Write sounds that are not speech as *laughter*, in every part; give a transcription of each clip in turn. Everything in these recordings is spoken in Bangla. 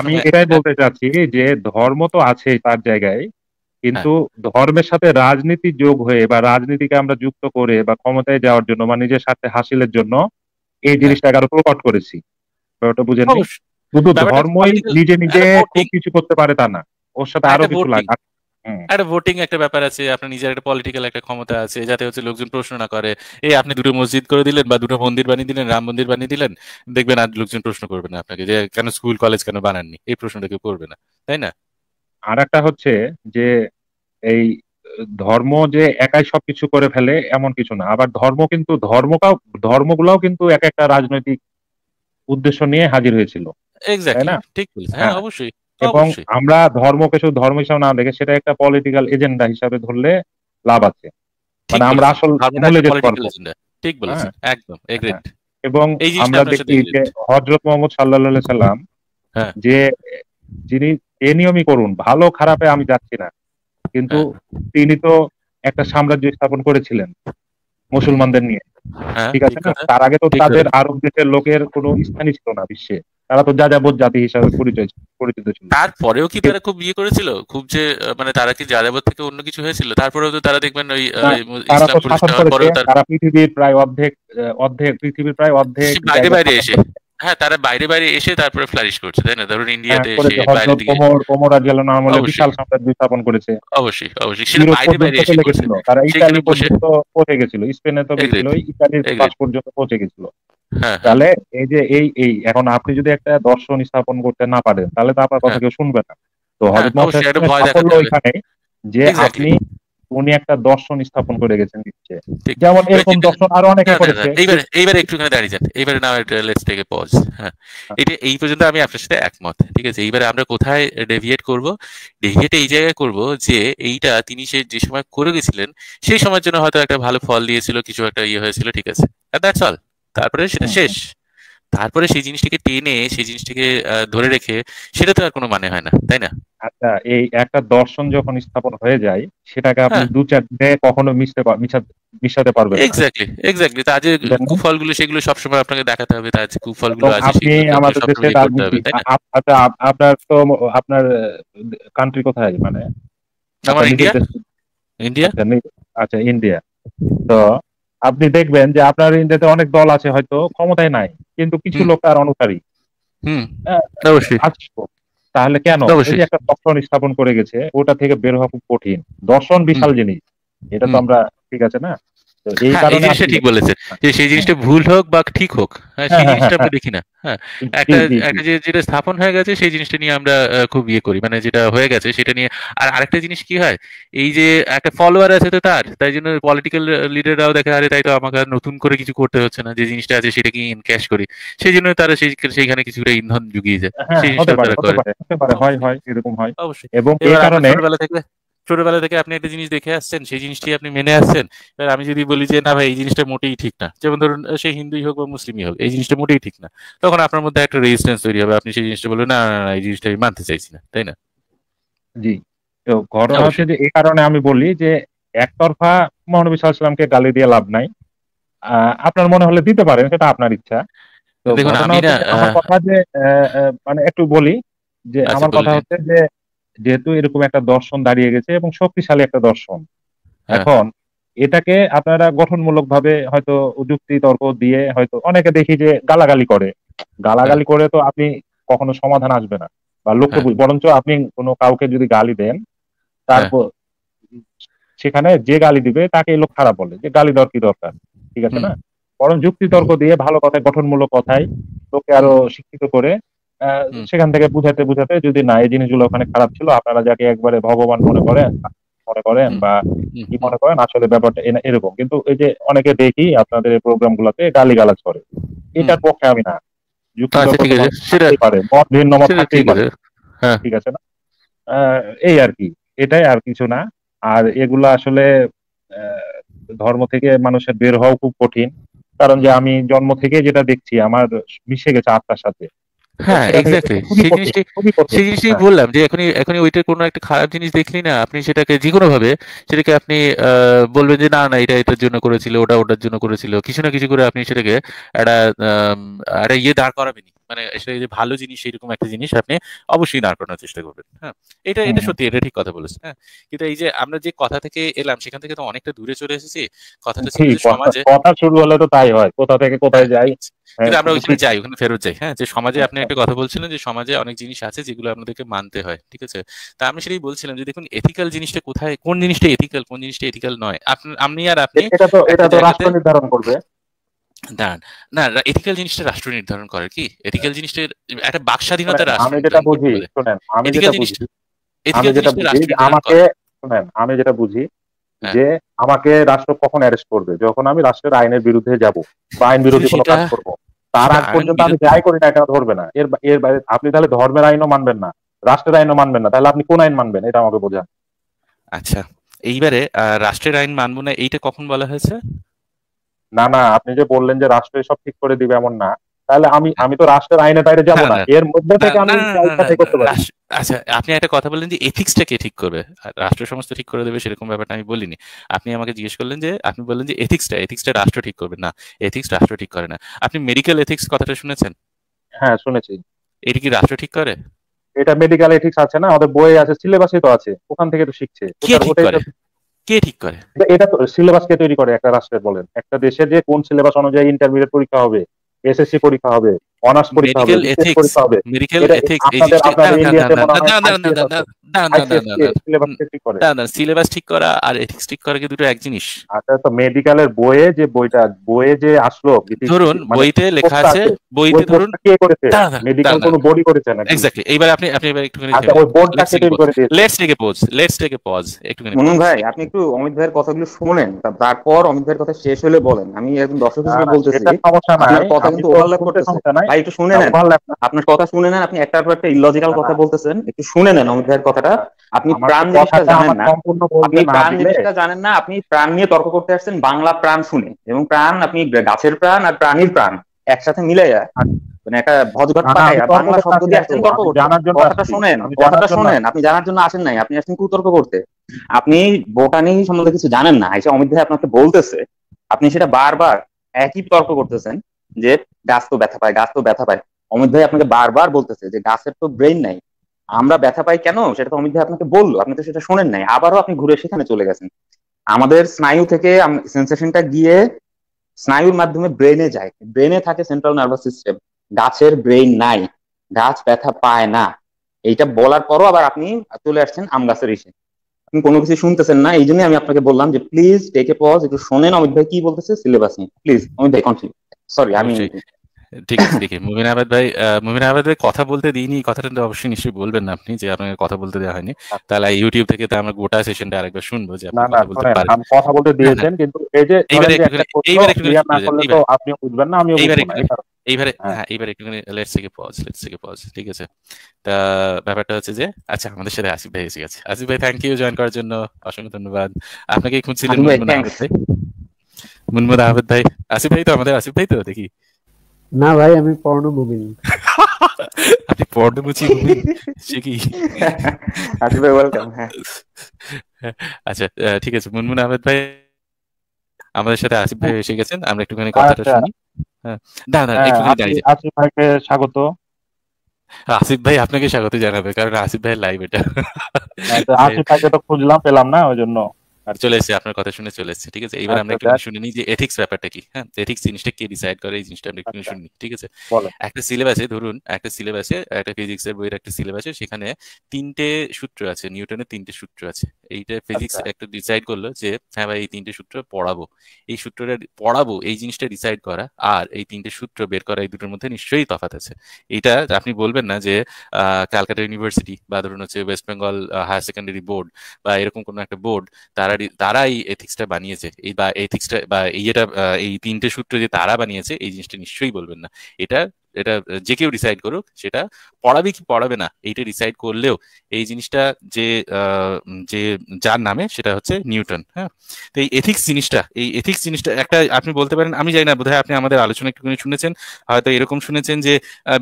আমি এটাই বলতে চাচ্ছি যে ধর্ম তো আছে তার জায়গায় কিন্তু হ্যাঁ। ধর্মের সাথে রাজনীতি যোগ হয়ে বা রাজনীতিকে আমরা যুক্ত করে বা ক্ষমতায় যাওয়ার জন্য বা নিজের স্বার্থে হাসিলের জন্য এই হ্যাঁ। জিনিসটাকে আরো প্রকট করেছি ওটা বুঝেন শুধু ধর্মই নিজে নিজে কিছু করতে পারে তা না ওর সাথে হ্যাঁ, আরো কিছু লাগে একটা ভোটিং একটা ব্যাপার আছে আপনার নিজের একটা পলিটিক্যাল একটা ক্ষমতা আছে যাতে হচ্ছে লোকজন প্রশ্ন না করে এই আপনি দুটো মসজিদ করে দিলেন বা দুটো মন্দির বানিয়ে দিলেন রাম মন্দির বানিয়ে দিলেন দেখবেন আর লোকজন প্রশ্ন করবে না আপনাকে যে কেন স্কুল কলেজ কেন বানাননি এই প্রশ্নটা কেউ করবে না তাই না আর একটা হচ্ছে যে এই ধর্ম যে একাই সবকিছু করে ফেলে এমন কিছু না আবার ধর্ম কিন্তু ধর্মটাও ধর্মগুলাও কিন্তু এক একটা রাজনৈতিক উদ্দেশ্য নিয়ে হাজির হয়েছিল ঠিক বলেছেন হ্যাঁ, হ্যাঁ। অবশ্যই এবং আমরা ধর্মকে শুধু ধর্ম হিসাবে না দেখে সেটা একটা পলিটিক্যাল এজেন্ডা হিসাবে ধরলে লাভ আছে মানে আমরা আসল মূলে যেতে পারবো ঠিক বলেছেন হ্যাঁ। একদম এগ্রিড হ্যাঁ, হ্যাঁ। এবং আমরা দেখি যে হযরত মুহাম্মদ সাল্লাল্লাহু আলাইহি সাল্লাম যে যিনি এ নিয়মই করুন ভালো খারাপে আমি যাচ্ছি না কিন্তু তিনি তো একটা সাম্রাজ্য স্থাপন করেছিলেন মুসলমানদের নিয়ে ঠিক আছে তার আগে তো তাদের আরব দেশের লোকের কোনো স্থানই ছিল না বিশ্বে তারা তো যাযাবত জাতি হিসাবে পরিচয় পরিচিত ছিল তারপরেও কি তারা খুব ইয়ে করেছিল খুব যে মানে তারা কি যাযাবত থেকে অন্য কিছু হয়েছিল তারপরেও তো তারা দেখবেন ওই তারা পৃথিবীর প্রায় অর্ধেক অর্ধেক পৃথিবীর প্রায় অর্ধেক বাইরে বাইরে এসে হ্যাঁ তারা বাইরে বাইরে এসে তারপরে ফ্লারিশ করছে তাই না ধরুন ইন্ডিয়াতে হ্যাঁ, এসে বাইরে দিকে কোমর আর জেলা নামে বিশাল সাম্রাজ্য স্থাপন করেছে অবশ্যই অবশ্যই সেটা বাইরে বাইরে এসে করেছে তারা ইতালি পর্যন্ত পৌঁছে গেছিল স্পেনে তো গেছিল ইতালির পাশ পর্যন্ত পৌঁছে গেছিল হ্যাঁ। তাহলে এই যে এই এই এখন আপনি যদি একটা দর্শন স্থাপন করতে না পারেন তাহলে তো আপনার কথা হ্যাঁ। কেউ শুনবে না তো হযরত মুহাম্মদ এখানে যে আপনি উনি একটা দর্শন স্থাপন করে গেছেন দিচ্ছে যেমন এরকম দর্শন আরো অনেকে করেছে এইবারে এইবারে একটুখানি দাঁড়িয়ে যান এইবারে নাও লেটস টেক এ পজ হ্যাঁ আচ্ছা। এটা এই পর্যন্ত আমি আপনার সাথে একমত ঠিক আছে এইবারে আমরা কোথায় ডেভিয়েট করব ডেভিয়েট এই জায়গায় করব যে এইটা তিনি সে যে সময় করে গেছিলেন সেই সময়ের জন্য হয়তো একটা ভালো ফল দিয়েছিল কিছু একটা ইয়ে হয়েছিল ঠিক আছে দ্যাটস অল তারপরে সেটা শেষ তারপরে সেই জিনিসটিকে টেনে সেই জিনিসটিকে ধরে রেখে সেটা তো আর কোনো মানে হয় না তাই না আচ্ছা এই একটা দর্শন যখন স্থাপন হয়ে যায় সেটাকে আপনি হ্যাঁ। দু চার দিনে কখনো মিশতে মিশাতে পারবেন এক্স্যাক্টলি এক্স্যাক্টলি তা আজ কুফলগুলো সেগুলো সবসময় আপনাকে দেখাতে হবে তা আজ কুফলগুলো আছে আপনি আমাদের দেশে ইয়ে আচ্ছা আপনার তো আপনার কান্ট্রি কোথায় মানে আমার ইন্ডিয়া ইন্ডিয়া আচ্ছা ইন্ডিয়া আচ্ছা, তো আপনি দেখবেন যে আপনার ইন্ডিয়াতে অনেক দল আছে হয়তো ক্ষমতায় নাই কিন্তু কিছু লোক তার অনুসারী হ্যাঁ, তাহলে কেন একটা দর্শন স্থাপন করে গেছে ওটা থেকে বের হওয়া খুব কঠিন দর্শন বিশাল জিনিস এটা তো আমরা ঠিক আছে না এই হ্যাঁ, জিনিসটা ঠিক যে সেই জিনিসটা ভুল হোক বা ঠিক হোক হ্যাঁ, সেই হ্যাঁ, জিনিসটা আমরা দেখি না একটা একটা যে যেটা স্থাপন হয়ে গেছে সেই জিনিসটা নিয়ে আমরা খুব ইয়ে করি মানে যেটা হয়ে গেছে সেটা নিয়ে আর আরেকটা জিনিস কি হয় এই যে একটা ফলোয়ার আছে তো তার তাই জন্য পলিটিক্যাল লিডাররাও দেখে আরে তাই তো আমাকে নতুন করে কিছু করতে হচ্ছে না যে জিনিসটা আছে সেটাকে ইনক্যাশ করি সেই জন্য তারা সেই সেইখানে কিছুটা ইন্ধন জুগিয়ে যায় সেই জিনিসটা তারা করে হয় হয় এরকম হয় অবশ্যই এবং এই কারণে ছোটবেলা থেকে আপনি একটা জিনিস দেখে আসছেন সেই জিনিসটি আপনি মেনে আসছেন এবার আমি যদি বলি যে না ভাই এই জিনিসটা মোটেই ঠিক না যেমন ধরুন সে হিন্দুই হোক বা মুসলিমই হোক এই জিনিসটা মোটেই ঠিক না তখন আপনার মধ্যে একটা রেজিস্ট্যান্স তৈরি হবে আপনি সেই জিনিসটা বলবেন না না না এই জিনিসটা আমি মানতে চাইছি না তাই না জি তো ঘটনা হচ্ছে যে এই কারণে আমি বলি যে একতরফা মহানবী সাল্লামকে গালি দিয়ে লাভ নাই আপনার মনে হলে দিতে পারেন সেটা আপনার ইচ্ছা তো কথা যে মানে একটু বলি যে আচ্ছা, আমার কথা হচ্ছে যে যেহেতু এরকম একটা দর্শন দাঁড়িয়ে গেছে এবং শক্তিশালী একটা দর্শন হ্যাঁ। এখন এটাকে আপনারা গঠনমূলক ভাবে হয়তো যুক্তি তর্ক দিয়ে হয়তো অনেকে দেখি যে গালাগালি করে গালাগালি করে তো আপনি কখনো সমাধান আসবে না বা লক্ষ্য হ্যাঁ। বুঝ বরঞ্চ আপনি কোনো কাউকে যদি গালি দেন তারপর হ্যাঁ। সেখানে যে গালি দিবে তাকে লোক খারাপ বলে যে গালি দেওয়ার কি দরকার ঠিক আছে না বরং যুক্তি তর্ক দিয়ে ভালো কথায় গঠনমূলক কথায় লোককে আরো শিক্ষিত করে সেখান থেকে বুঝাতে বুঝাতে যদি না এই জিনিসগুলো ওখানে খারাপ ছিল আপনারা যাকে একবারে ভগবান মনে করেন মনে করেন বা কি মনে করেন আসলে ব্যাপারটা এরকম কিন্তু এই যে অনেকে দেখি আপনাদের প্রোগ্রাম গুলাতে গালি গালাজ করে এটার পক্ষে আমি না আচ্ছা, হ্যাঁ। ঠিক আছে না এই আর কি এটাই আর কিছু না আর এগুলো আসলে ধর্ম থেকে মানুষের বের হওয়া খুব কঠিন কারণ যে আমি জন্ম থেকে যেটা দেখছি আমার মিশে গেছে আত্মার সাথে হ্যাঁ এক্স্যাক্টলি সেই জিনিসটি সেই হ্যাঁ। জিনিসটাই বললাম যে এখনই এখনই ওইটার কোনো একটা খারাপ জিনিস দেখলি না আপনি সেটাকে যে কোনো ভাবে সেটাকে আপনি বলবেন যে না না এটা এটার জন্য করেছিল ওটা ওটার জন্য করেছিল কিছু না কিছু করে আপনি সেটাকে একটা একটা ইয়ে দাঁড় করাবেনি মানে যে ভালো জিনিস এরকম একটা জিনিস আপনি অবশ্যই দাঁড় করানোর চেষ্টা করবেন হ্যাঁ এটা এটা সত্যি এটা ঠিক কথা বলেছেন হ্যাঁ কিন্তু এই যে আমরা যে কথা থেকে এলাম সেখান থেকে তো অনেকটা দূরে চলে এসেছি কথাটা ছিল সমাজে কথা শুরু হলে তো তাই হয় কোথা থেকে কোথায় যাই আচ্ছা, আচ্ছা। হ্যাঁ, কিন্তু আমরা ওইখানে *laughs* যাই ওখানে ফেরত যাই হ্যাঁ যে সমাজে আপনি আচ্ছা। একটা কথা বলছিলেন যে সমাজে অনেক জিনিস আছে যেগুলো আপনাদেরকে মানতে হয় ঠিক আছে তা আমি সেটাই বলছিলাম যে দেখুন এথিক্যাল জিনিসটা কোথায় কোন জিনিসটা এথিক্যাল কোন জিনিসটা এথিক্যাল নয় আপনি আমি আর আপনি এটা তো এটা তো রাষ্ট্র নির্ধারণ করবে দাঁড়ান না এথিক্যাল জিনিসটা রাষ্ট্র নির্ধারণ করে কি এথিক্যাল একটা বাক স্বাধীনতা আমাকে আমি যেটা বুঝি হ্যাঁ। যে আমাকে রাষ্ট্র কখন অ্যারেস্ট করবে যখন আমি রাষ্ট্রের আইনের বিরুদ্ধে যাব বা আইন বিরোধী কোনো কাজ করব তার আগ পর্যন্ত আমি যাই করি না এটা ধরবে না এর এর বাইরে আপনি তাহলে ধর্মের আইনও মানবেন না রাষ্ট্রের আইনও মানবেন না তাহলে আপনি কোন আইন মানবেন এটা আমাকে বোঝান আচ্ছা এইবারে রাষ্ট্রের আইন মানব না এইটা কখন বলা হয়েছে না না আপনি যে বললেন যে রাষ্ট্র সব ঠিক করে দিবে এমন না তাহলে আমি আমি তো রাষ্ট্রের আইনে বাইরে যাবো না এর মধ্যে থেকে আমি আচ্ছা আপনি একটা কথা বললেন যে কে ঠিক করবে রাষ্ট্র সমস্ত ঠিক করে দেবে সেরকম ব্যাপারটা আমি বলিনি আপনি আমাকে জিজ্ঞেস করলেন যে আপনি বললেন যে এথিক্সটা এথিক্সটা রাষ্ট্র ঠিক করবে না এথিক্স রাষ্ট্র ঠিক করে না আপনি মেডিকেল এথিক্স কথাটা শুনেছেন হ্যাঁ শুনেছি এটা কি রাষ্ট্র ঠিক করে এটা মেডিকেল এথিক্স আছে না ওদের বইয়ে আছে সিলেবাসে তো আছে ওখান থেকে তো শিখছে কে ঠিক করে এটা তো সিলেবাস কে তৈরি করে একটা রাষ্ট্রের বলেন একটা দেশে যে কোন সিলেবাস অনুযায়ী ইন্টারমিডিয়েট পরীক্ষা হবে এসএসসি পরীক্ষা হবে অনার্স হবে হবে মেডিকেল এথিক্স এই জিনিসটা না না না না না না না না সিলেবাস ঠিক করা আর এথিক্স ঠিক করা কি দুটো এক জিনিস আচ্ছা তো মেডিকেলের বইয়ে যে বইটা বইয়ে যে আসলো ধরুন মানে বইতে লেখা আছে বইতে ধরুন কে করেছে মেডিকেল বডি করেছে না এক্স্যাক্টলি এইবার আপনি আপনি এবার একটুখানি আচ্ছা ওই বোর্ডটা করে let's take a pause let's take a pause একটুখানি মুনুন ভাই আপনি একটু অমিত ভাইয়ের কথাগুলো শুনেন তারপর অমিত ভাইয়ের কথা শেষ হলে বলেন আমি একদম দর্শক হিসেবে বলতেছি সমস্যা নাই কথা কিন্তু ওভারল্যাপ ভাই একটু শুনে নেন আপনার কথা শুনে নেন আপনি একটার পর একটা ইলজিক্যাল কথা বলতেছেন একটু শুনে নেন অমিত ভাইয়ের কথাটা আপনি প্রাণ জিনিসটা জানেন না আপনি প্রাণ জিনিসটা জানেন না আপনি প্রাণ নিয়ে তর্ক করতে আসছেন বাংলা প্রাণ শুনে এবং প্রাণ আপনি গাছের প্রাণ আর প্রাণীর প্রাণ একসাথে মিলে যায় আচ্ছা। মানে একটা ভজঘট পায় বাংলা শব্দ দিয়ে আসছেন তর্ক কথাটা শুনেন কথাটা শুনেন আপনি জানার জন্য আসেন নাই আপনি আসেন কুতর্ক করতে আপনি বোটানি সম্বন্ধে কিছু জানেন না এসে অমিত ভাই আপনাকে বলতেছে আপনি সেটা বারবার একই তর্ক করতেছেন যে গাছ তো ব্যথা পায় গাছ তো ব্যথা পায় অমিত ভাই আপনাকে বারবার বলতেছে যে গাছের তো ব্রেন নাই আমরা ব্যথা পাই কেন সেটা তো অমিত ভাই আপনাকে বললো আপনি তো সেটা শোনেন নাই আবারও আপনি ঘুরে সেখানে চলে গেছেন আমাদের স্নায়ু থেকে সেন্সেশনটা গিয়ে স্নায়ুর মাধ্যমে ব্রেনে যায় ব্রেনে থাকে সেন্ট্রাল নার্ভাস সিস্টেম গাছের ব্রেন নাই গাছ ব্যথা পায় না এইটা বলার পরও আবার আপনি চলে আসছেন আম গাছের ইসে আপনি কোনো কিছু শুনতেছেন না এই জন্যই আমি আপনাকে বললাম যে প্লিজ টেকে পজ একটু শোনেন অমিত ভাই কি বলতেছে সিলেবাস নিয়ে প্লিজ অমিত ভাই কন্টিনিউ সরি আমি ঠিক আছে দেখি মুবিন আহমেদ ভাই মুবিন আহমেদ ভাই কথা বলতে দিইনি কথাটা অবশ্যই নিশ্চয়ই বলবেন না আপনি যে আপনাকে কথা বলতে দেওয়া হয়নি তাহলে ইউটিউব থেকে তো আমরা গোটা সেশনটা আরেকবার শুনবো যে আপনি কথা বলতে পারেন আমি কথা বলতে দিয়েছেন কিন্তু এই যে এইবারে এইবারে একটু না বুঝবেন না আমিও বুঝব মানে। এইবারে হ্যাঁ এইবারে একটু লেটস থেকে পজ লেটস থেকে পজ ঠিক আছে তা ব্যাপারটা হচ্ছে যে আচ্ছা আমাদের সাথে আসিফ ভাই এসে গেছে আসিফ ভাই থ্যাংক ইউ জয়েন করার জন্য অসংখ্য ধন্যবাদ আপনাকে খুঁজছিলেন মনে হচ্ছে আহমেদ ভাই আসিফ ভাই তো আমাদের আসিফ ভাই তো দেখি না ভাই আমি পর্ণ আপনি পর্ণ মুচি সে কি আসিফ ভাই ওয়েলকাম হ্যাঁ। হ্যাঁ, আচ্ছা ঠিক আছে মুনমুন আহমেদ ভাই আমাদের সাথে আসিফ ভাই হ্যাঁ। এসে গেছেন আমরা একটুখানি কথাটা আচ্ছা। শুনি হ্যাঁ দাঁড়া একটুখানি দাঁড়িয়ে আসিফ ভাইকে স্বাগত আসিফ ভাই আপনাকে স্বাগত জানাবে কারণ আসিফ ভাই লাইভ এটা আসিফ ভাইকে তো খুঁজলাম পেলাম না ওই জন্য আর চলে এসেছি আপনার কথা শুনে চলে এসেছি ঠিক আছে এবার আমরা আচ্ছা, একটু শুনে নিই যে এথিক্স ব্যাপারটা কি হ্যাঁ এথিক্স জিনিসটা কে ডিসাইড করে এই জিনিসটা আমরা একটু আচ্ছা। শুনি ঠিক আছে একটা সিলেবাসে ধরুন একটা সিলেবাসে একটা ফিজিক্সের বইয়ের একটা সিলেবাসে সেখানে তিনটে সূত্র আছে নিউটনের তিনটে সূত্র আছে এইটা ফিজিক্স আচ্ছা। একটা ডিসাইড করলো যে হ্যাঁ ভাই এই তিনটে সূত্র পড়াবো এই সূত্রটা পড়াবো এই জিনিসটা ডিসাইড করা আর এই তিনটে সূত্র বের করা এই দুটোর মধ্যে নিশ্চয়ই তফাৎ আছে এটা আপনি বলবেন না যে ক্যালকাটা ইউনিভার্সিটি বা ধরুন হচ্ছে West Bengal higher secondary board বা এরকম কোনো একটা বোর্ড তারা তারা এই এথিক্সটা বানিয়েছে এই বা এথিক্সটা বা এই যেটা এই তিনটে সূত্র যে তারা বানিয়েছে এই জিনিসটা নিশ্চয়ই বলবেন না এটা এটা যে কেউ ডিসাইড করুক সেটা পড়াবে কি পড়াবে না এইটা ডিসাইড করলেও এই জিনিসটা যে যে যার নামে সেটা হচ্ছে নিউটন হ্যাঁ তো এই এথিক্স জিনিসটা এই এথিক্স জিনিসটা একটা আপনি বলতে পারেন আমি জানি না বোধহয় আপনি আমাদের আলোচনা একটুখানি শুনেছেন হয়তো এরকম শুনেছেন যে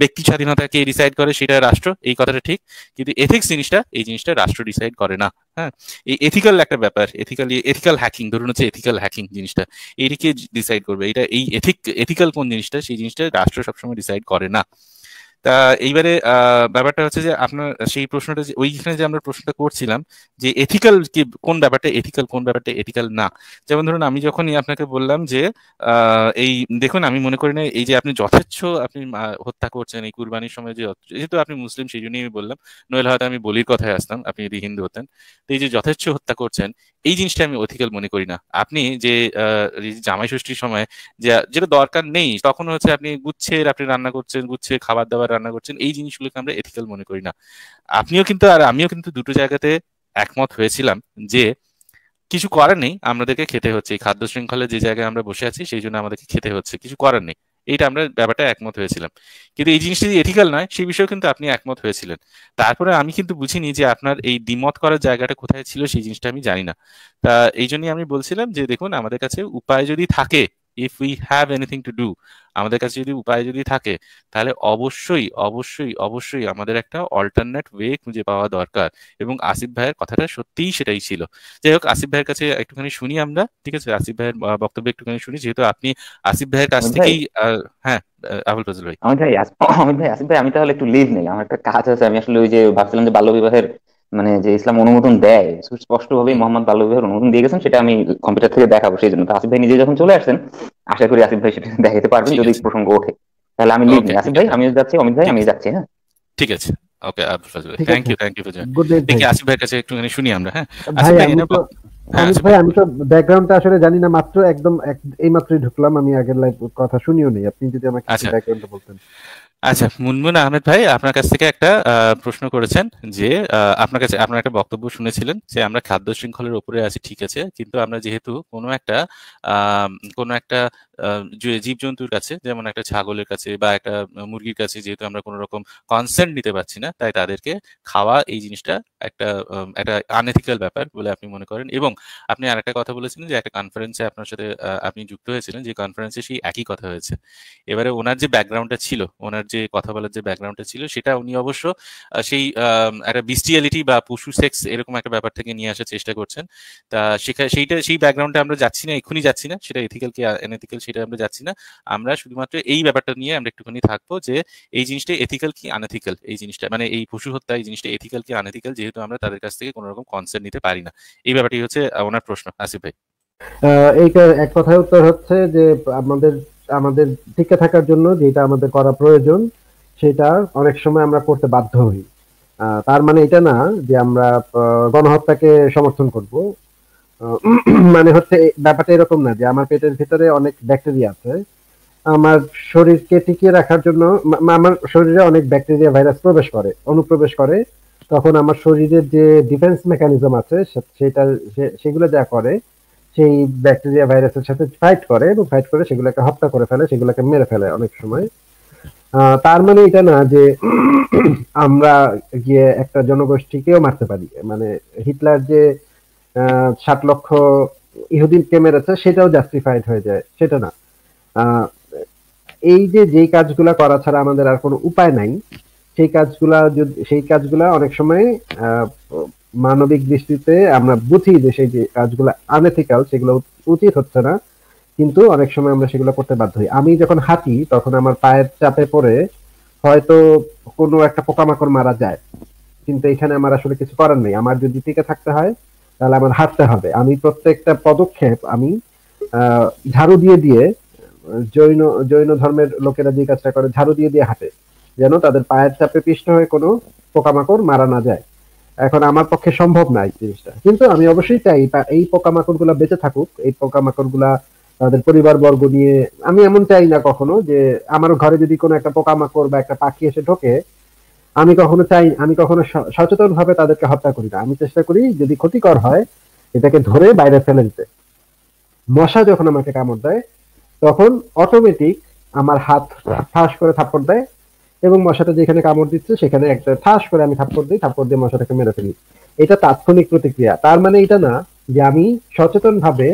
ব্যক্তি স্বাধীনতা কে ডিসাইড করে সেটা রাষ্ট্র এই কথাটা ঠিক কিন্তু এথিক্স জিনিসটা এই জিনিসটা রাষ্ট্র ডিসাইড করে না হ্যাঁ এথিক্যাল একটা ব্যাপার এথিক্যালি এথিক্যাল হ্যাকিং ধরুন হচ্ছে এথিক্যাল হ্যাকিং জিনিসটা এইটাকে ডিসাইড করবে এটা এই এথিক এথিক্যাল কোন জিনিসটা সেই জিনিসটা রাষ্ট্র সবসময় ডিসাইড করে না তা এইবারে ব্যাপারটা হচ্ছে যে আপনার সেই প্রশ্নটা যে ওইখানে যে আমরা প্রশ্নটা করছিলাম যে এথিক্যাল কি কোন ব্যাপারটা এথিক্যাল কোন ব্যাপারটা এথিক্যাল না যেমন ধরুন আমি যখনই আপনাকে বললাম যে এই দেখুন আমি মনে করি না এই যে আপনি যথেচ্ছ আপনি হত্যা করছেন এই কুরবানির সময় যে যেহেতু আপনি মুসলিম সেই জন্যই আমি বললাম নইলে হয়তো আমি বলির কথায় আসতাম আপনি যদি হিন্দু হতেন তো এই যে যথেচ্ছ হত্যা করছেন এই জিনিসটা আমি অথিকাল মনে করি না আপনি যে জামাই ষষ্ঠীর সময় যে যেটা দরকার নেই তখন হচ্ছে আপনি গুচ্ছের আপনি রান্না করছেন গুচ্ছে খাবার দাবার রান্না করছেন এই জিনিসগুলোকে আমরা এথিক্যাল মনে করি না আপনিও কিন্তু আর আমিও কিন্তু দুটো জায়গাতে একমত হয়েছিলাম যে কিছু করার নেই আমাদেরকে খেতে হচ্ছে এই খাদ্য শৃঙ্খলে যে জায়গায় আমরা বসে আছি সেই জন্য আমাদেরকে খেতে হচ্ছে কিছু করার নেই এইটা আমরা ব্যাপারটা একমত হয়েছিলাম কিন্তু এই জিনিসটা এথিক্যাল নয় সেই বিষয়ে কিন্তু আপনি একমত হয়েছিলেন তারপরে আমি কিন্তু বুঝিনি যে আপনার এই দ্বিমত করার জায়গাটা কোথায় ছিল সেই জিনিসটা আমি জানি না তা এই জন্যই আমি বলছিলাম যে দেখুন আমাদের কাছে উপায় যদি থাকে if we have anything to do আমাদের কাছে যদি উপায় যদি থাকে তাহলে অবশ্যই অবশ্যই অবশ্যই আমাদের একটা অল্টারনেট ওয়ে খুঁজে পাওয়া দরকার এবং আসিফ ভাইয়ের কথাটা সত্যিই সেটাই ছিল যাই হোক আসিফ ভাইয়ের কাছে একটুখানি শুনি আমরা ঠিক আছে আসিফ ভাইয়ের বক্তব্য একটুখানি শুনি যেহেতু আপনি আসিফ ভাইয়ের কাছ থেকেই হ্যাঁ আবুল ফজল ভাই আমি ভাই *coughs* আমার ভাই আসিফ ভাই আমি তাহলে একটু লিভ নেই আমার একটা কাজ আছে আমি আসলে ওই যে ভাবছিলাম যে বাল্য বিবাহের মানে যে ইসলাম অনুমোদন দেয় সুস্পষ্ট ভাবে মোহাম্মদ বাল্য বাল্যবিবাহের অনুমোদন দিয়ে গেছেন সেটা আমি কম্পিউটার থেকে দেখাবো সেই জন্য আসিফ ভাই নিজে যখন চলে আসছেন আশা করি আসিফ ভাই সেটা দেখাতে পারবেন যদি প্রসঙ্গ ওঠে তাহলে আমি লিভ নিই আসিফ ভাই আমি যাচ্ছি অমিত ভাই আমি যাচ্ছি হ্যাঁ ঠিক আছে okay thank you thank you দেখি আসিফ ভাইয়ের কাছে একটুখানি শুনি আমরা হ্যাঁ, হ্যাঁ আসিফ ভাই ভাই আমি তো ব্যাকগ্রাউন্ডটা আসলে জানি না মাত্র একদম এই মাত্রই ঢুকলাম আমি আগের লাইভ কথা শুনিও নেই আপনি যদি আমাকে ব্যাকগ্রাউন্ডটা আচ্ছা। বলতেন আচ্ছা মুনমুন আহমেদ ভাই আপনার কাছ থেকে একটা প্রশ্ন করেছেন যে আপনার কাছে আপনার একটা বক্তব্য শুনেছিলেন যে আমরা খাদ্য শৃঙ্খলের উপরে আছি ঠিক আছে কিন্তু আমরা যেহেতু কোনো একটা কোনো একটা জীবজন্তুর কাছে যেমন একটা ছাগলের কাছে বা একটা মুরগির কাছে যেহেতু আমরা কোনো রকম কনসেন্ট নিতে পারছি না তাই তাদেরকে খাওয়া এই জিনিসটা একটা একটা আনএথিক্যাল ব্যাপার বলে আপনি মনে করেন এবং আপনি আরেকটা কথা বলেছিলেন যে একটা কনফারেন্সে আপনার সাথে আপনি যুক্ত হয়েছিলেন যে কনফারেন্সে সেই একই কথা হয়েছে এবারে ওনার যে ব্যাকগ্রাউন্ডটা ছিল ওনার যে কথা বলার যে ব্যাকগ্রাউন্ডটা ছিল সেটা উনি অবশ্য সেই একটা বিস্টিয়ালিটি বা পশু সেক্স এরকম একটা ব্যাপার থেকে নিয়ে আসার চেষ্টা করছেন তা সেখানে সেইটা সেই ব্যাকগ্রাউন্ডে আমরা যাচ্ছি না এক্ষুনি যাচ্ছি না সেটা এথিক্যাল কি অ্যানএথিক্যাল সেটা আমরা যাচ্ছি না আমরা শুধুমাত্র এই ব্যাপারটা নিয়ে আমরা একটুখানি থাকবো যে এই জিনিসটা এথিক্যাল কি আনএথিক্যাল এই জিনিসটা মানে এই পশু হত্যা এই জিনিসটা এথিক্যাল কি আনএথিক্যাল যেহেতু আমরা তাদের কাছ থেকে কোনো রকম কনসেন্ট নিতে পারি না এই ব্যাপারটি হচ্ছে ওনার প্রশ্ন আসিফ ভাই এইটা এক কথায় উত্তর হচ্ছে যে আমাদের আমাদের টিকে থাকার জন্য যেটা আমাদের করা প্রয়োজন সেটা অনেক সময় আমরা করতে বাধ্য হই তার মানে এটা না যে আমরা গণহত্যাকে সমর্থন করব *clears throat* মানে হচ্ছে ব্যাপারটা এরকম না যে আমার পেটের ভিতরে অনেক ব্যাকটেরিয়া আছে আমার শরীরকে টিকিয়ে রাখার জন্য আমার শরীরে অনেক ব্যাকটেরিয়া ভাইরাস প্রবেশ করে অনুপ্রবেশ করে তখন আমার শরীরের যে ডিফেন্স মেকানিজম আছে সেটা সেগুলো যা করে সেই ব্যাকটেরিয়া ভাইরাসের সাথে ফাইট করে এবং ফাইট করে সেগুলোকে হত্যা করে ফেলে সেগুলোকে মেরে ফেলে অনেক সময় তার মানে এটা না যে *clears throat* আমরা গিয়ে একটা জনগোষ্ঠীকেও মারতে পারি মানে হিটলার যে ষাট লক্ষ ইহুদিনকে মেরেছে সেটাও জাস্টিফাইড হয়ে যায় সেটা না এই যে যেই কাজগুলা করা ছাড়া আমাদের আর কোনো উপায় নাই সেই কাজগুলা যদি সেই কাজগুলা অনেক সময় মানবিক দৃষ্টিতে আমরা বুঝি যে সেই যে কাজগুলা আনএথিক্যাল সেগুলো উচিত হচ্ছে না কিন্তু অনেক সময় আমরা সেগুলো করতে বাধ্য হই আমি যখন হাঁটি তখন আমার পায়ের চাপে পড়ে হয়তো কোনো একটা পোকামাকড় মারা যায় কিন্তু এখানে আমার আসলে কিছু করার নেই আমার যদি টিকে থাকতে হয় তাহলে আমার হাঁটতে হবে আমি প্রত্যেকটা পদক্ষেপ আমি ঝাড়ু দিয়ে দিয়ে জৈন জৈন ধর্মের লোকেরা যে কাজটা করে ঝাড়ু দিয়ে দিয়ে হাঁটে যেন তাদের পায়ের চাপে পিষ্ট হয়ে কোনো পোকামাকড় মারা না যায় এখন আমার পক্ষে সম্ভব না এই জিনিসটা কিন্তু আমি অবশ্যই চাই এই পোকামাকড় গুলা বেঁচে থাকুক এই পোকামাকড় গুলা তাদের পরিবার বর্গ নিয়ে আমি এমন চাই না কখনো যে আমার ঘরে যদি কোনো একটা পোকামাকড় বা একটা পাখি এসে ঢোকে আমি কখনো চাই আমি কখনো সচেতন ভাবে তাদেরকে হত্যা করি না আমি চেষ্টা করি যদি ক্ষতিকর হয় এটাকে ধরে বাইরে ফেলে দিতে মশা যখন আমাকে কামড় দেয় তখন অটোমেটিক আমার হাত ফাঁস করে থাপ্পড় দেয় এবং মশাটা যেখানে কামড় দিচ্ছে সেখানে একটা ফাঁস করে আমি থাপ্পড় দিই থাপ্পড় দিয়ে মশাটাকে মেরে ফেলি এটা তাৎক্ষণিক প্রতিক্রিয়া তার মানে এটা না যে আমি সচেতন ভাবে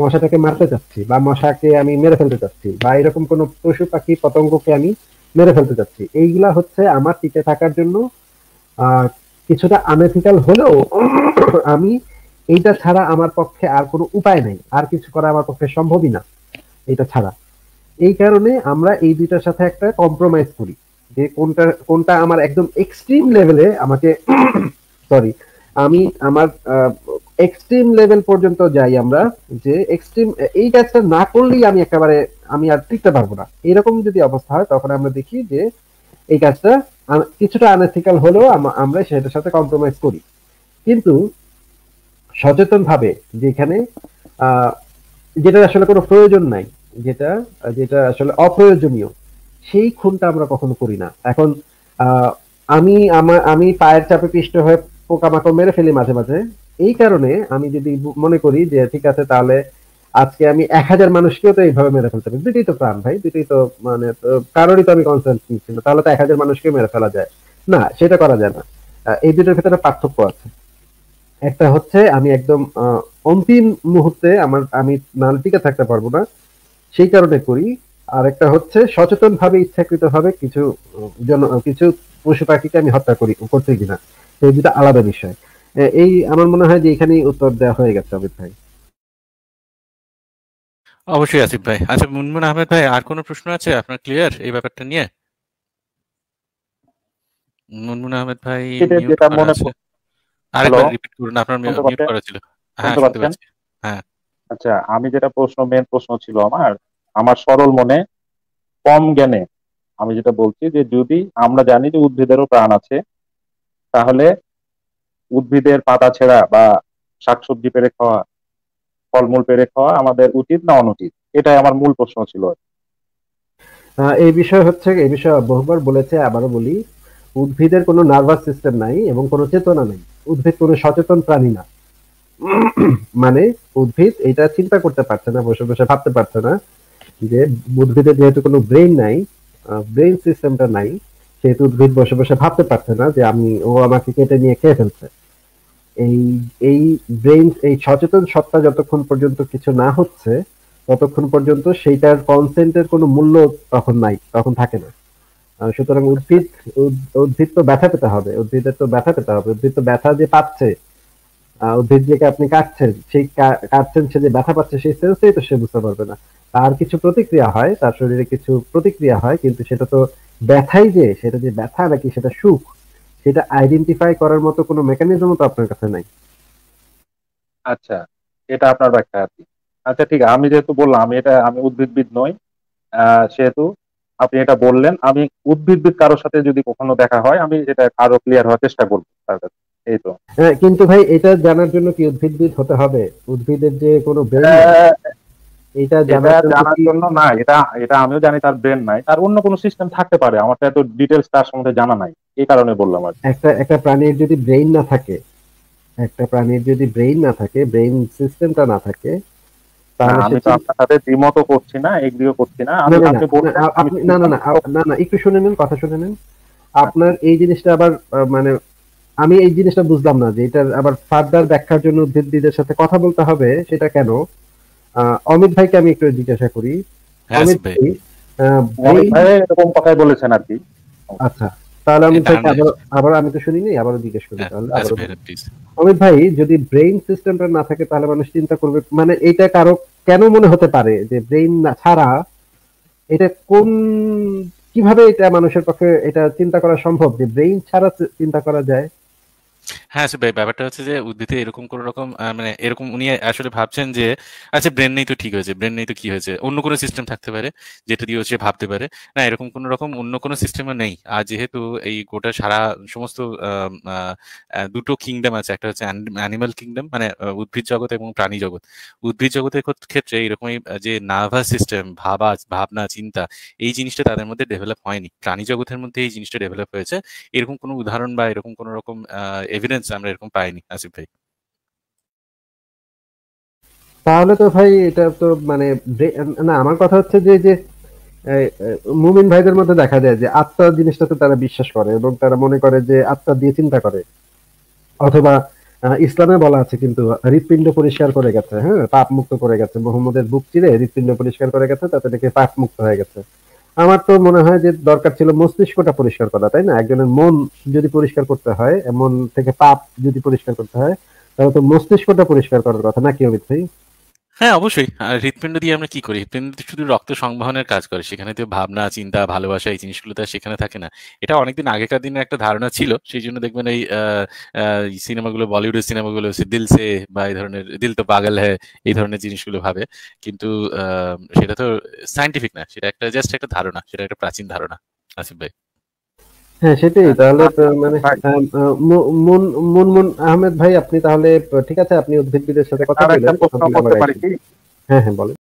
মশাটাকে মারতে চাচ্ছি বা মশাকে আমি মেরে ফেলতে চাচ্ছি বা এরকম কোনো পশু পাখি পতঙ্গকে আমি মেরে ফেলতে চাচ্ছি এইগুলা হচ্ছে আমার টিকে থাকার জন্য কিছুটা আনএথিক্যাল হলেও *coughs* আমি এইটা ছাড়া আমার পক্ষে আর কোনো উপায় নাই আর কিছু করা আমার পক্ষে সম্ভবই না এটা ছাড়া এই কারণে আমরা এই দুইটার সাথে একটা কম্প্রোমাইজ করি যে কোনটা কোনটা আমার একদম এক্সট্রিম লেভেলে আমাকে সরি *coughs* আমি আমার এক্সট্রিম লেভেল পর্যন্ত যাই আমরা যে এক্সট্রিম এই কাজটা না করলেই আমি একেবারে আমি আর টিকতে পারবো না এরকম যদি অবস্থা হয় তখন আমরা দেখি যে এই কাজটা কিছুটা আনএথিক্যাল হলেও আমরা সেটার সাথে কম্প্রোমাইজ করি কিন্তু সচেতনভাবে যেখানে যেটা আসলে কোনো প্রয়োজন নাই যেটা যেটা আসলে অপ্রয়োজনীয় সেই খুনটা আমরা কখনো করি না এখন আমি আমার আমি পায়ের চাপে পিষ্ট হয়ে পোকামাকড় মেরে ফেলি মাঝে মাঝে এই কারণে আমি যদি মনে করি যে ঠিক আছে তাহলে আজকে আমি এক হাজার মানুষকেও তো এইভাবে মেরে ফেলতে পারি দুটোই তো প্রাণ ভাই দুটোই তো মানে কারোরই তো আমি কনসার্ন না তাহলে তো এক হাজার মানুষকে মেরে ফেলা যায় না সেটা করা যায় না এই দুটোর ক্ষেত্রে পার্থক্য আছে একটা হচ্ছে আমি একদম অন্তিম মুহূর্তে আমার আমি না টিকে থাকতে পারবো না সেই কারণে করি আর একটা হচ্ছে সচেতন ভাবে ইচ্ছাকৃত ভাবে কিছু জন কিছু পশু পাখিকে আমি হত্যা করি করতে কিনা সেই দুটা আলাদা বিষয় হ্যাঁ, এই আমার মনে হয় যে এখানেই উত্তর দেওয়া হয়ে গেছে অমিত ভাই অবশ্যই আসিফ ভাই আচ্ছা মুনমুন আহমেদ ভাই আর কোনো প্রশ্ন আছে আপনার ক্লিয়ার এই ব্যাপারটা নিয়ে মুনমুন আহমেদ ভাই আরেকবার রিপিট করুন আপনার মিউট করা ছিল হ্যাঁ, হ্যাঁ আচ্ছা আমি যেটা প্রশ্ন মেন প্রশ্ন ছিল আমার আমার সরল মনে কম জ্ঞানে আমি যেটা বলছি যে যদি আমরা জানি যে উদ্ভিদেরও প্রাণ আছে তাহলে উদ্ভিদের পাতা ছেঁড়া বা শাকসবজি পেরে খাওয়া ফলমূল পেরে খাওয়া আমাদের উচিত না অনুচিত এটাই আমার মূল প্রশ্ন ছিল এই বিষয় হচ্ছে এই বিষয় বহুবার বলেছে আবারও বলি উদ্ভিদের কোনো নার্ভাস সিস্টেম নাই এবং কোনো চেতনা নাই উদ্ভিদ কোনো সচেতন প্রাণী না *clears throat* মানে উদ্ভিদ এটা চিন্তা করতে পারছে না বসে বসে ভাবতে পারছে না যে উদ্ভিদের যেহেতু কোনো ব্রেন নাই ব্রেন সিস্টেমটা নাই সেহেতু উদ্ভিদ বসে বসে ভাবতে পারছে না যে আমি ও আমাকে কেটে নিয়ে খেয়ে ফেলছে এই এই ব্রেন এই সচেতন সত্তা যতক্ষণ পর্যন্ত কিছু না হচ্ছে ততক্ষণ পর্যন্ত সেইটার কনসেন্টের কোনো মূল্য তখন নাই তখন থাকে না সুতরাং উদ্ভিদ উদ্ভিদ তো ব্যথা পেতে হবে উদ্ভিদের তো ব্যথা পেতে হবে উদ্ভিদ তো ব্যথা যে পাচ্ছে উদ্ভিদ যেকে আপনি কাটছেন সেই কাটছেন সে যে ব্যথা পাচ্ছে সেই সেন্সেই তো সে বুঝতে পারবে না তার কিছু প্রতিক্রিয়া হয় তার শরীরে কিছু প্রতিক্রিয়া হয় কিন্তু সেটা তো ব্যথাই যে সেটা যে ব্যথা নাকি সেটা সুখ সেটা আইডেন্টিফাই করার মতো কোনো মেকানিজমও তো আপনার কাছে নাই আচ্ছা এটা আপনার ব্যাখ্যা আর কি আচ্ছা ঠিক আমি যেহেতু বললাম আমি এটা আমি উদ্ভিদবিদ নই সেহেতু আপনি এটা বললেন আমি উদ্ভিদবিদ কারোর সাথে যদি কখনো দেখা হয় আমি এটা আরো ক্লিয়ার হওয়ার চেষ্টা করবো তার কাছে এই তো হ্যাঁ, কিন্তু ভাই এটা জানার জন্য কি উদ্ভিদবিদ হতে হবে উদ্ভিদের যে কোনো এটা জানার জন্য না এটা এটা আমিও জানি তার ব্রেন নাই তার অন্য কোনো সিস্টেম থাকতে পারে আমার তো এত ডিটেলস তার সম্বন্ধে জানা নাই এই কারণে বললাম আর একটা একটা প্রাণীর যদি ব্রেইন না থাকে একটা প্রাণীর যদি ব্রেইন না থাকে ব্রেইন সিস্টেমটা না থাকে আমি তো আপনার সাথে দ্বিমতও করছি না এগ্রিও করছি না আমি আপনি না না না না না একটু শুনে নেন কথা শুনে নেন হ্যাঁ। আপনার এই জিনিসটা আবার মানে আমি এই জিনিসটা বুঝলাম না যে এটার আবার ফার্দার ব্যাখ্যার জন্য উদ্ভিদদের সাথে কথা বলতে হবে সেটা কেন অমিত ভাইকে আমি একটু জিজ্ঞাসা করি হ্যাঁ, অমিত ভাই এরকম কথাই বলেছেন আর কি আচ্ছা তাহলে আমি আবার আমি তো শুনিনি আবারও জিজ্ঞেস করি হ্যাঁ, তাহলে আচ্ছা, অমিত ভাই যদি ব্রেইন সিস্টেমটা না থাকে তাহলে মানুষ চিন্তা করবে মানে এটা কারো কেন মনে হতে পারে যে ব্রেইন না ছাড়া এটা কোন কিভাবে এটা মানুষের পক্ষে এটা চিন্তা করা সম্ভব যে ব্রেইন ছাড়া চিন্তা করা যায় হ্যাঁ আসলে ব্যাপারটা হচ্ছে যে উদ্ভিদে এরকম কোন রকম মানে এরকম উনি আসলে ভাবছেন যে আচ্ছা ব্রেন নেই তো ঠিক হয়েছে ব্রেন নেই তো কি হয়েছে অন্য কোনো সিস্টেম থাকতে পারে যেটা দিয়ে ভাবতে পারে না এরকম কোন রকম অন্য কোনো সিস্টেমও নেই আর যেহেতু এই গোটা সারা সমস্ত দুটো কিংডম আছে একটা হচ্ছে অ্যানিমাল কিংডম মানে উদ্ভিদ জগৎ এবং প্রাণী জগৎ উদ্ভিদ জগতের ক্ষেত্রে এরকমই যে নার্ভাস সিস্টেম ভাবা ভাবনা চিন্তা এই জিনিসটা তাদের মধ্যে ডেভেলপ হয়নি প্রাণী জগতের মধ্যে এই জিনিসটা ডেভেলপ হয়েছে এরকম কোনো উদাহরণ বা এরকম কোনো রকম এভিডেন্স আমরা এরকম পাইনি আসিফ ভাই তাহলে তো ভাই এটা তো মানে না আমার কথা হচ্ছে যে যে মুমিন ভাইদের মধ্যে দেখা যায় যে আত্মা জিনিসটাতে তারা বিশ্বাস করে এবং তারা মনে করে যে আত্মা দিয়ে চিন্তা করে অথবা ইসলামে বলা আছে কিন্তু হৃৎপিণ্ড পরিষ্কার করে গেছে হ্যাঁ পাপ মুক্ত করে গেছে মোহাম্মদের বুক চিরে হৃৎপিণ্ড পরিষ্কার করে গেছে তাতে দেখে পাপ মুক্ত হয়ে গেছে আমার তো মনে হয় যে দরকার ছিল মস্তিষ্কটা পরিষ্কার করা তাই না একজনের মন যদি পরিষ্কার করতে হয় মন থেকে পাপ যদি পরিষ্কার করতে হয় তাহলে তো মস্তিষ্কটা পরিষ্কার করার কথা নাকি অমিত ভাই হ্যাঁ অবশ্যই আর হৃৎপিণ্ড দিয়ে আমরা কি করি হৃৎপিণ্ড শুধু রক্ত সংবহনের কাজ করে সেখানে তো ভাবনা চিন্তা ভালোবাসা এই জিনিসগুলো তো সেখানে থাকে না এটা অনেকদিন আগেকার দিনের একটা ধারণা ছিল সেই জন্য দেখবেন এই সিনেমাগুলো বলিউডের সিনেমাগুলো দিল সে বা এই ধরনের দিল তো পাগল হ্যাঁ এই ধরনের জিনিসগুলো ভাবে কিন্তু সেটা তো সাইন্টিফিক না সেটা একটা জাস্ট একটা ধারণা সেটা একটা প্রাচীন ধারণা আসিফ ভাই হ্যাঁ সেটাই হ্যাঁ, তাহলে মানে মুন মুন আহমেদ ভাই আপনি তাহলে ঠিক আছে আপনি উদ্ভিদবিদের সাথে কথা বলেন হ্যাঁ হ্যাঁ বলেন